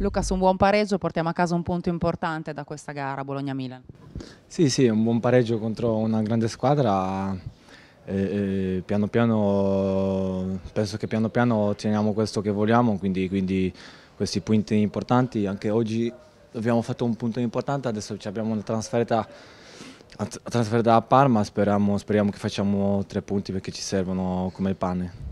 Lucas, un buon pareggio portiamo a casa un punto importante da questa gara Bologna-Milan. Sì, sì, un buon pareggio contro una grande squadra. E, e, piano piano, penso che piano piano otteniamo questo che vogliamo, quindi, quindi questi punti importanti. Anche oggi abbiamo fatto un punto importante, adesso abbiamo una trasferta a trasferta a Parma, speriamo, speriamo che facciamo tre punti perché ci servono come il pane.